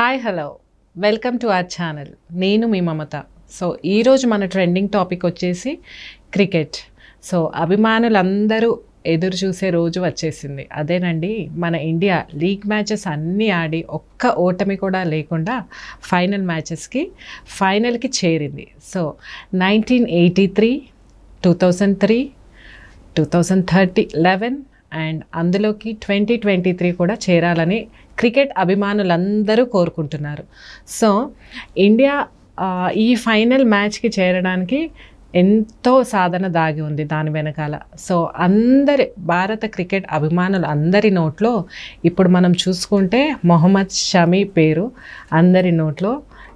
hi hello welcome to our channel నేను మీ Mamata so ఈరోజు మన ట్రెండింగ్ టాపిక్ వచ్చేసి క్రికెట్ సో అభిమానులందరూ ఎదురు చూసే రోజు వచ్చేసింది అదేనండి మన ఇండియా లీగ్ మ్యాచెస్ అన్నీ ఆడి ఒక్క ఓటమి కూడా లేకుండా ఫైనల్ మ్యాచెస్కి ఫైనల్కి చేరింది so nineteen eighty three two thousand three two thirty eleven and అందులోకి ట్వంటీ ట్వంటీ త్రీ కూడా చేరాలని క్రికెట్ అభిమానులందరూ కోరుకుంటున్నారు సో ఇండియా ఈ ఫైనల్ మ్యాచ్కి చేరడానికి ఎంతో సాధన దాగి ఉంది దాని వెనకాల సో అందరి భారత క్రికెట్ అభిమానులు అందరి నోట్లో ఇప్పుడు మనం చూసుకుంటే మొహమ్మద్ షమీ పేరు అందరి నోట్లో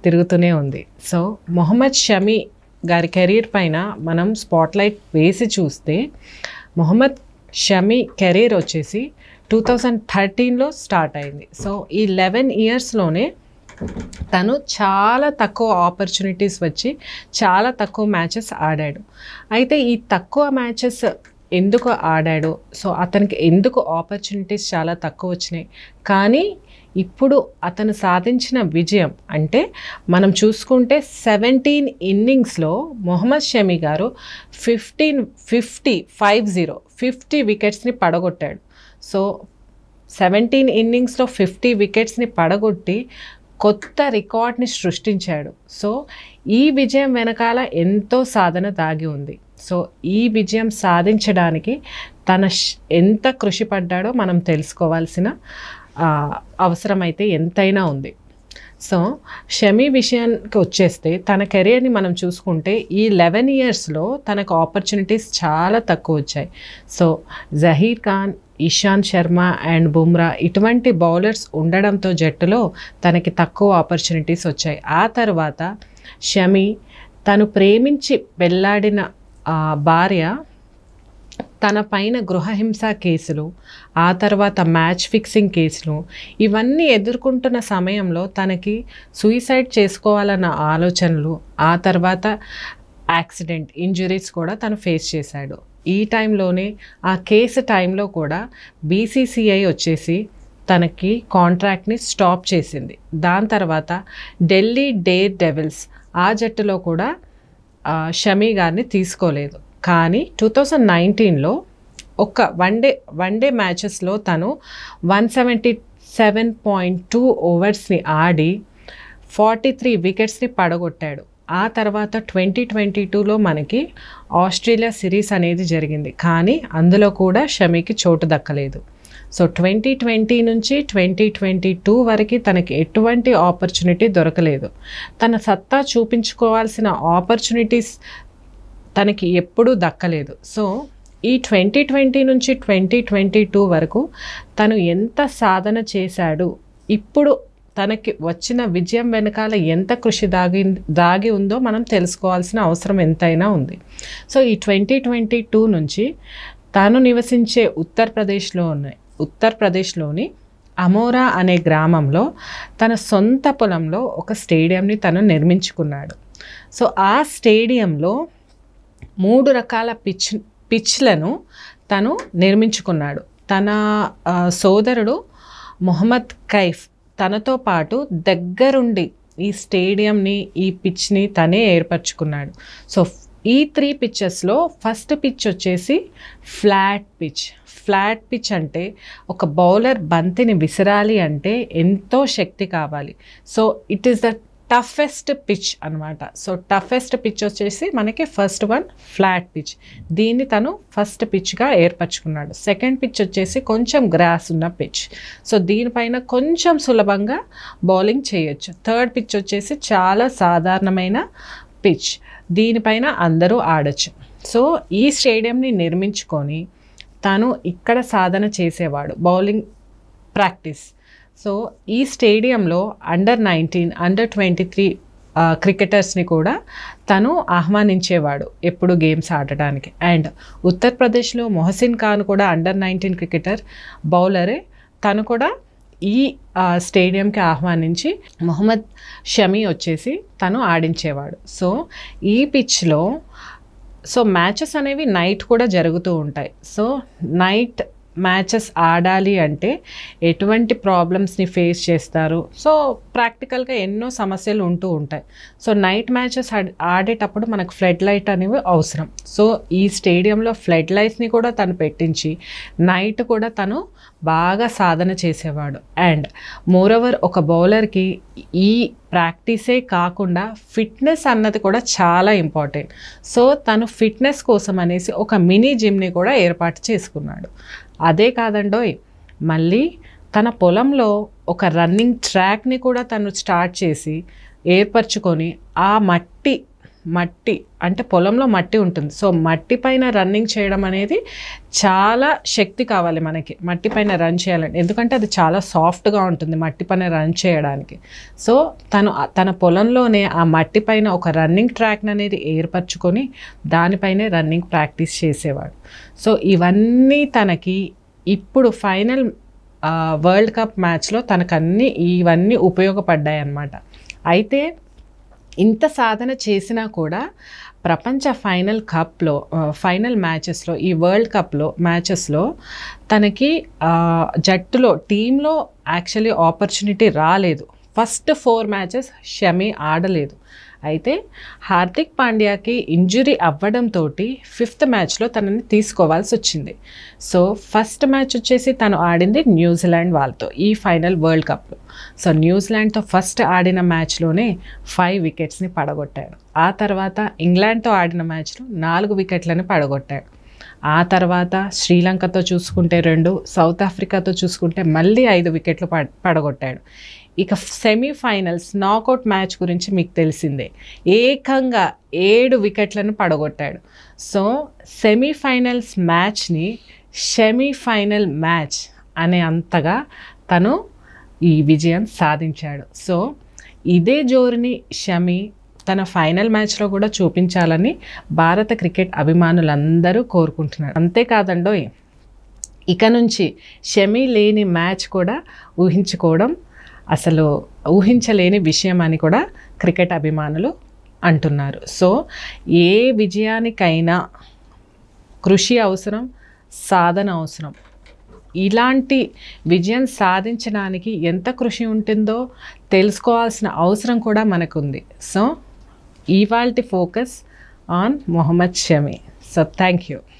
తిరుగుతూనే ఉంది సో మొహమ్మద్ షమీ గారి కెరీర్ పైన మనం స్పాట్లైట్ వేసి చూస్తే మొహమ్మద్ షమి కెరీర్ వచ్చేసి టూ థౌజండ్ థర్టీన్లో స్టార్ట్ అయింది సో ఈ లెవెన్ ఇయర్స్లోనే తను చాలా తక్కువ ఆపర్చునిటీస్ వచ్చి చాలా తక్కువ మ్యాచెస్ ఆడాడు అయితే ఈ తక్కువ మ్యాచెస్ ఎందుకు ఆడాడు సో అతనికి ఎందుకు ఆపర్చునిటీస్ చాలా తక్కువ వచ్చినాయి కానీ ఇప్పుడు అతను సాధించిన విజయం అంటే మనం చూసుకుంటే సెవెంటీన్ ఇన్నింగ్స్లో మొహమ్మద్ షమీ గారు fifteen fifty five zero fifty వికెట్స్ని పడగొట్టాడు సో సెవెంటీన్ ఇన్నింగ్స్లో ఫిఫ్టీ వికెట్స్ని పడగొట్టి కొత్త రికార్డ్ని సృష్టించాడు సో ఈ విజయం వెనకాల ఎంతో సాధన దాగి ఉంది సో ఈ విజయం సాధించడానికి తన ఎంత కృషి పడ్డాడో మనం తెలుసుకోవాల్సిన అవసరమైతే ఎంతైనా ఉంది సో షమీ విషయానికి వచ్చేస్తే తన కెరియర్ని మనం చూసుకుంటే ఈ లెవెన్ ఇయర్స్లో తనకు ఆపర్చునిటీస్ చాలా తక్కువ వచ్చాయి సో జహీర్ ఖాన్ ఇషాంత్ శర్మ అండ్ బుమ్రా ఇటువంటి బౌలర్స్ ఉండడంతో జట్టులో తనకి తక్కువ ఆపర్చునిటీస్ వచ్చాయి ఆ తర్వాత షమి తను ప్రేమించి పెళ్ళాడిన భార్య తన పైన గృహహింస కేసులు ఆ తర్వాత మ్యాచ్ ఫిక్సింగ్ కేసులు ఇవన్నీ ఎదుర్కొంటున్న సమయంలో తనకి సూయిసైడ్ చేసుకోవాలన్న ఆలోచనలు ఆ తర్వాత యాక్సిడెంట్ ఇంజురీస్ కూడా తను ఫేస్ చేశాడు ఈ టైంలోనే ఆ కేసు టైంలో కూడా బీసీసీఐ వచ్చేసి తనకి కాంట్రాక్ట్ని స్టాప్ చేసింది దాని తర్వాత ఢిల్లీ డేర్ డెవిల్స్ ఆ జట్టులో కూడా షమీ గారిని తీసుకోలేదు కానీ టూ థౌజండ్ నైన్టీన్లో ఒక వన్ డే వన్ డే మ్యాచెస్లో తను one seventy seven point two ఓవర్స్ని ఆడి ఫార్టీ త్రీ వికెట్స్ని పడగొట్టాడు ఆ తర్వాత ట్వంటీ ట్వంటీ టూలో మనకి ఆస్ట్రేలియా సిరీస్ అనేది జరిగింది కానీ అందులో కూడా షమీకి చోటు దక్కలేదు సో ట్వంటీ ట్వంటీ నుంచి ట్వంటీ ట్వంటీ టూ వరకు తనకి ఎటువంటి ఆపర్చునిటీ దొరకలేదు తన సత్తా చూపించుకోవాల్సిన ఆపర్చునిటీస్ తనకి ఎప్పుడూ దక్కలేదు సో ఈ ట్వంటీ ట్వంటీ నుంచి ట్వంటీ ట్వంటీ టూ వరకు తను ఎంత సాధన చేశాడు ఇప్పుడు తనకి వచ్చిన విజయం వెనకాల ఎంత కృషి దాగి దాగి ఉందో మనం తెలుసుకోవాల్సిన అవసరం ఎంతైనా ఉంది సో ఈ ట్వంటీ ట్వంటీ టూ నుంచి తాను నివసించే ఉత్తరప్రదేశ్లో ఉత్తరప్రదేశ్లోని అమోరా అనే గ్రామంలో తన సొంత పొలంలో ఒక స్టేడియంని తను నిర్మించుకున్నాడు సో ఆ స్టేడియంలో మూడు రకాల పిచ్ పిచ్లను తను నిర్మించుకున్నాడు తన సోదరుడు మొహమ్మద్ కైఫ్ తనతో పాటు దగ్గరుండి ఈ స్టేడియంని ఈ పిచ్ని తనే ఏర్పరచుకున్నాడు సో ఈ త్రీ పిచ్చెస్లో ఫస్ట్ పిచ్ వచ్చేసి ఫ్లాట్ పిచ్ ఫ్లాట్ పిచ్ అంటే ఒక బౌలర్ బంతిని విసిరాలి అంటే ఎంతో శక్తి కావాలి so it is the toughest pitch అనమాట సో టఫెస్ట్ పిచ్ వచ్చేసి మనకి ఫస్ట్ వన్ ఫ్లాట్ పిచ్ దీన్ని తను ఫస్ట్ పిచ్గా ఏర్పరచుకున్నాడు సెకండ్ పిచ్ వచ్చేసి కొంచెం గ్రాస్ ఉన్న పిచ్ సో దీనిపైన కొంచెం సులభంగా బౌలింగ్ చేయొచ్చు థర్డ్ పిచ్ వచ్చేసి చాలా సాధారణమైన పిచ్ దీనిపైన అందరూ ఆడచ్చు సో ఈ స్టేడియంని నిర్మించుకొని తను ఇక్కడ సాధన చేసేవాడు బౌలింగ్ ప్రాక్టీస్ సో ఈ స్టేడియంలో under nineteen under twenty three క్రికెటర్స్ని కూడా తను ఆహ్వానించేవాడు ఎప్పుడు గేమ్స్ ఆడటానికి అండ్ ఉత్తరప్రదేశ్లో మొహసిన్ ఖాన్ కూడా అండర్ నైన్టీన్ క్రికెటర్ బౌలరే తను కూడా ఈ స్టేడియంకి ఆహ్వానించి మొహమ్మద్ షమీ వచ్చేసి తను ఆడించేవాడు సో ఈ పిచ్లో సో మ్యాచెస్ అనేవి నైట్ కూడా జరుగుతూ ఉంటాయి సో నైట్ మ్యాచెస్ ఆడాలి అంటే ఎటువంటి ప్రాబ్లమ్స్ని ఫేస్ చేస్తారు సో ప్రాక్టికల్గా ఎన్నో సమస్యలు ఉంటూ ఉంటాయి సో నైట్ మ్యాచెస్ ఆడేటప్పుడు మనకు ఫ్లడ్ లైట్ అనేవి అవసరం సో ఈ స్టేడియంలో ఫ్లడ్ లైట్స్ని కూడా తను పెట్టించి నైట్ కూడా తను బాగా సాధన చేసేవాడు అండ్ మోరోవర్ ఒక బౌలర్కి ఈ ప్రాక్టీసే కాకుండా ఫిట్నెస్ అన్నది కూడా చాలా ఇంపార్టెంట్ సో తను ఫిట్నెస్ కోసం అనేసి ఒక మినీ జిమ్ని కూడా ఏర్పాటు చేసుకున్నాడు అదే కాదండోయ్ మళ్ళీ తన పొలంలో ఒక రన్నింగ్ ట్రాక్ని కూడా తను స్టార్ట్ చేసి ఏర్పరచుకొని ఆ మట్టి మట్టి అంటే పొలంలో మట్టి ఉంటుంది సో మట్టి పైన రన్నింగ్ చేయడం అనేది చాలా శక్తి కావాలి మనకి మట్టి పైన రన్ చేయాలంటే ఎందుకంటే అది చాలా సాఫ్ట్గా ఉంటుంది మట్టి పైన రన్ చేయడానికి సో తను తన పొలంలోనే ఆ మట్టి పైన ఒక రన్నింగ్ ట్రాక్ని అనేది ఏర్పరచుకొని దానిపైనే రన్నింగ్ ప్రాక్టీస్ చేసేవాడు సో ఇవన్నీ తనకి ఇప్పుడు ఫైనల్ వరల్డ్ కప్ మ్యాచ్లో తనకన్నీ ఇవన్నీ ఉపయోగపడ్డాయి అన్నమాట అయితే ఇంత సాధన చేసినా కూడా ప్రపంచ ఫైనల్ కప్లో ఫైనల్ మ్యాచెస్లో ఈ వరల్డ్ కప్లో మ్యాచెస్లో తనకి జట్టులో టీంలో యాక్చువల్లీ ఆపర్చునిటీ రాలేదు ఫస్ట్ ఫోర్ మ్యాచెస్ షమి ఆడలేదు అయితే హార్దిక్ పాండ్యాకి ఇంజురీ అవ్వడంతో ఫిఫ్త్ మ్యాచ్లో తనని తీసుకోవాల్సి వచ్చింది సో ఫస్ట్ మ్యాచ్ వచ్చేసి తను ఆడింది న్యూజిలాండ్ వాళ్ళతో ఈ ఫైనల్ వరల్డ్ కప్లో సో న్యూజిలాండ్తో ఫస్ట్ ఆడిన మ్యాచ్లోనే ఫైవ్ వికెట్స్ని పడగొట్టాడు ఆ తర్వాత ఇంగ్లాండ్తో ఆడిన మ్యాచ్లో నాలుగు వికెట్లను పడగొట్టాడు ఆ తర్వాత శ్రీలంకతో చూసుకుంటే రెండు సౌత్ ఆఫ్రికాతో చూసుకుంటే మళ్ళీ ఐదు వికెట్లు పడగొట్టాడు ఇక సెమీఫైనల్స్ నాకౌట్ మ్యాచ్ గురించి మీకు తెలిసిందే ఏకంగా ఏడు వికెట్లను పడగొట్టాడు సో సెమీఫైనల్స్ మ్యాచ్ని సెమీఫైనల్ మ్యాచ్ అనే అంతగా తను ఈ విజయం సాధించాడు సో ఇదే జోరుని షమి తన ఫైనల్ మ్యాచ్లో కూడా చూపించాలని భారత క్రికెట్ అభిమానులందరూ కోరుకుంటున్నారు అంతేకాదండోయ్ ఇక నుంచి షమి లేని మ్యాచ్ కూడా ఊహించుకోవడం అసలు ఊహించలేని విషయం అని కూడా క్రికెట్ అభిమానులు అంటున్నారు సో ఏ విజయానికైనా కృషి అవసరం సాధన అవసరం ఇలాంటి విజయం సాధించడానికి ఎంత కృషి ఉంటుందో తెలుసుకోవాల్సిన అవసరం కూడా మనకుంది సో ఇవాల్టి focus on Mohammed Shami so thank you